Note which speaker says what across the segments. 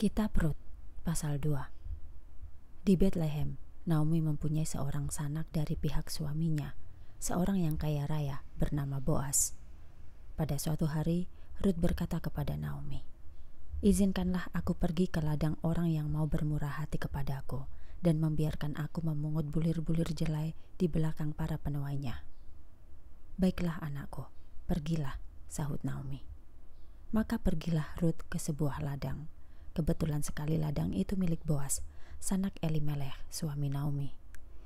Speaker 1: Kitab Rut, pasal 2. Di Bethlehem, Naomi mempunyai seorang sanak dari pihak suaminya, seorang yang kaya raya bernama Boas. Pada suatu hari, Rut berkata kepada Naomi, "Izinkanlah aku pergi ke ladang orang yang mau bermurah hati kepadaku." dan membiarkan aku memungut bulir-bulir jelai di belakang para penuainya. Baiklah anakku, pergilah, sahut Naomi. Maka pergilah Ruth ke sebuah ladang. Kebetulan sekali ladang itu milik Boas, sanak Elimelech, suami Naomi.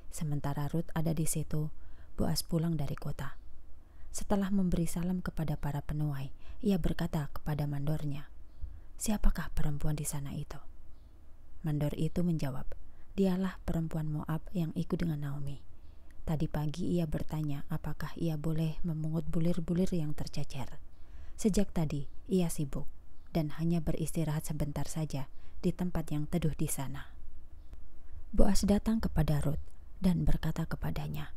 Speaker 1: Sementara Ruth ada di situ, Boas pulang dari kota. Setelah memberi salam kepada para penuai, ia berkata kepada mandornya, "Siapakah perempuan di sana itu?" Mandor itu menjawab, "Dialah perempuan Moab yang ikut dengan Naomi. Tadi pagi ia bertanya apakah ia boleh memungut bulir-bulir yang tercecer. Sejak tadi ia sibuk dan hanya beristirahat sebentar saja di tempat yang teduh di sana. Boas datang kepada Ruth dan berkata kepadanya,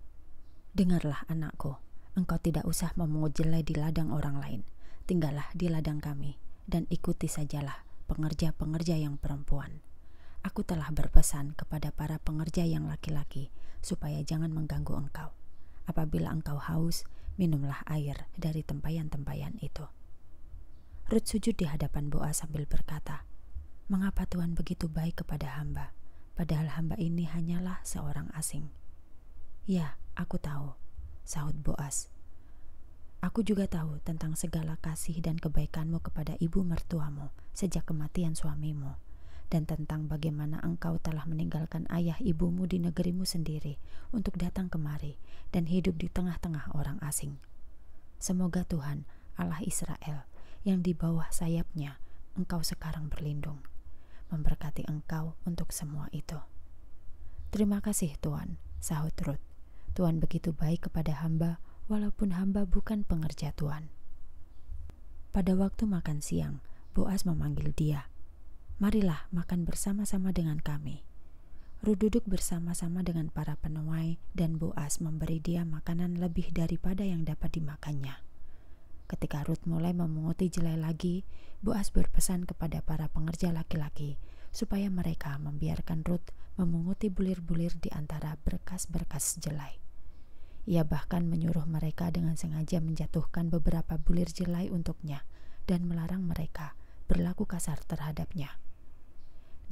Speaker 1: Dengarlah anakku, engkau tidak usah memungut jelai di ladang orang lain. Tinggallah di ladang kami dan ikuti sajalah pengerja-pengerja yang perempuan. Aku telah berpesan kepada para pengerja yang laki-laki supaya jangan mengganggu engkau. Apabila engkau haus, minumlah air dari tempayan-tempayan itu. Rut sujud di hadapan Boas sambil berkata, Mengapa Tuhan begitu baik kepada hamba, padahal hamba ini hanyalah seorang asing? Ya, aku tahu, sahut Boas. Aku juga tahu tentang segala kasih dan kebaikanmu kepada ibu mertuamu sejak kematian suamimu, dan tentang bagaimana engkau telah meninggalkan ayah ibumu di negerimu sendiri untuk datang kemari dan hidup di tengah-tengah orang asing. Semoga Tuhan, Allah Israel, yang di bawah sayapnya engkau sekarang berlindung. Memberkati engkau untuk semua itu. Terima kasih Tuhan, sahut Ruth. Tuhan begitu baik kepada hamba, walaupun hamba bukan pengerja Tuhan. Pada waktu makan siang, Boas memanggil dia. Marilah makan bersama-sama dengan kami. Ruth duduk bersama-sama dengan para penuai dan Boas memberi dia makanan lebih daripada yang dapat dimakannya. Ketika Ruth mulai memunguti jelai lagi, Bu As berpesan kepada para pengerja laki-laki supaya mereka membiarkan Ruth memunguti bulir-bulir di antara berkas-berkas jelai. Ia bahkan menyuruh mereka dengan sengaja menjatuhkan beberapa bulir jelai untuknya dan melarang mereka berlaku kasar terhadapnya.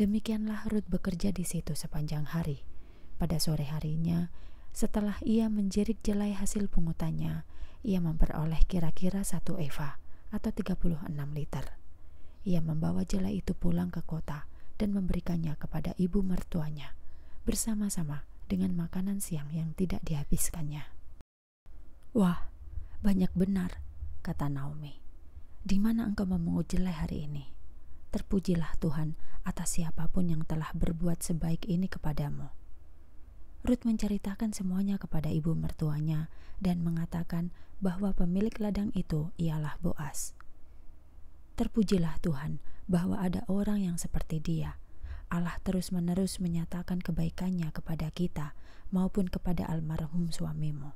Speaker 1: Demikianlah Ruth bekerja di situ sepanjang hari. Pada sore harinya, setelah ia menjerit jelai hasil pungutannya, ia memperoleh kira-kira satu eva atau 36 liter. Ia membawa jelai itu pulang ke kota dan memberikannya kepada ibu mertuanya bersama-sama dengan makanan siang yang tidak dihabiskannya. Wah, banyak benar, kata Naomi. Di mana engkau memungut jelai hari ini? Terpujilah Tuhan atas siapapun yang telah berbuat sebaik ini kepadamu Ruth menceritakan semuanya kepada ibu mertuanya dan mengatakan bahwa pemilik ladang itu ialah Boas. Terpujilah Tuhan bahwa ada orang yang seperti dia. Allah terus-menerus menyatakan kebaikannya kepada kita maupun kepada almarhum suamimu.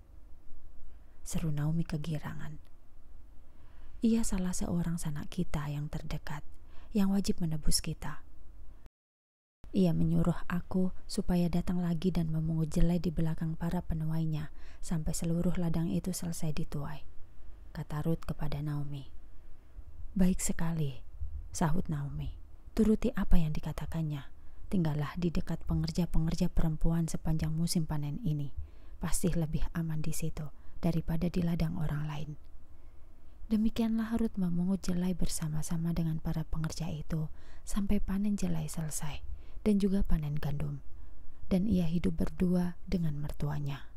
Speaker 1: Seru Naomi kegirangan. Ia salah seorang sanak kita yang terdekat, yang wajib menebus kita. Ia menyuruh aku supaya datang lagi dan memungut jelai di belakang para penuainya sampai seluruh ladang itu selesai dituai, kata Ruth kepada Naomi. Baik sekali, sahut Naomi. Turuti apa yang dikatakannya. Tinggallah di dekat pengerja-pengerja perempuan sepanjang musim panen ini. Pasti lebih aman di situ daripada di ladang orang lain. Demikianlah Ruth memungut jelai bersama-sama dengan para pengerja itu sampai panen jelai selesai dan juga panen gandum. Dan ia hidup berdua dengan mertuanya.